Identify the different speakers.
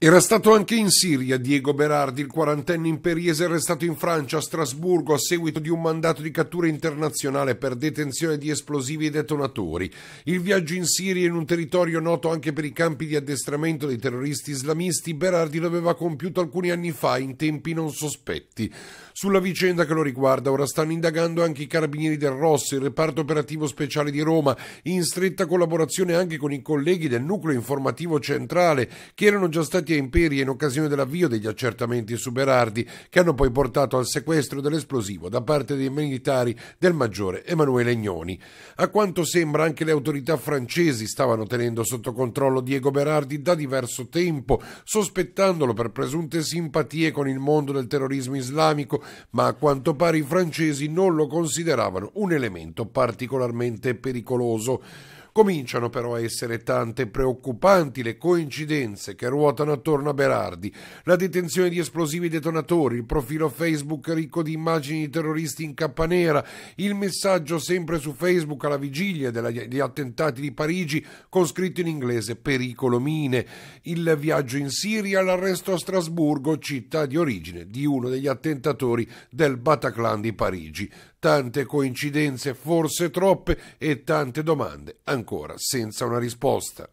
Speaker 1: Era stato anche in Siria Diego Berardi, il quarantenne imperiese arrestato in Francia a Strasburgo a seguito di un mandato di cattura internazionale per detenzione di esplosivi e detonatori. Il viaggio in Siria in un territorio noto anche per i campi di addestramento dei terroristi islamisti, Berardi lo aveva compiuto alcuni anni fa in tempi non sospetti. Sulla vicenda che lo riguarda ora stanno indagando anche i carabinieri del Rosso, il reparto operativo speciale di Roma, in stretta collaborazione anche con i colleghi del nucleo informativo centrale che erano già stati Parenti e Imperi in occasione dell'avvio degli accertamenti su Berardi, che hanno poi portato al sequestro dell'esplosivo da parte dei militari del maggiore Emanuele Gnoni. A quanto sembra anche le autorità francesi stavano tenendo sotto controllo Diego Berardi da diverso tempo, sospettandolo per presunte simpatie con il mondo del terrorismo islamico, ma a quanto pare i francesi non lo consideravano un elemento particolarmente pericoloso. Cominciano però a essere tante preoccupanti le coincidenze che ruotano attorno a Berardi, la detenzione di esplosivi detonatori, il profilo Facebook ricco di immagini di terroristi in cappa nera, il messaggio sempre su Facebook alla vigilia degli attentati di Parigi con scritto in inglese pericolo mine, il viaggio in Siria, l'arresto a Strasburgo, città di origine di uno degli attentatori del Bataclan di Parigi tante coincidenze, forse troppe, e tante domande ancora senza una risposta.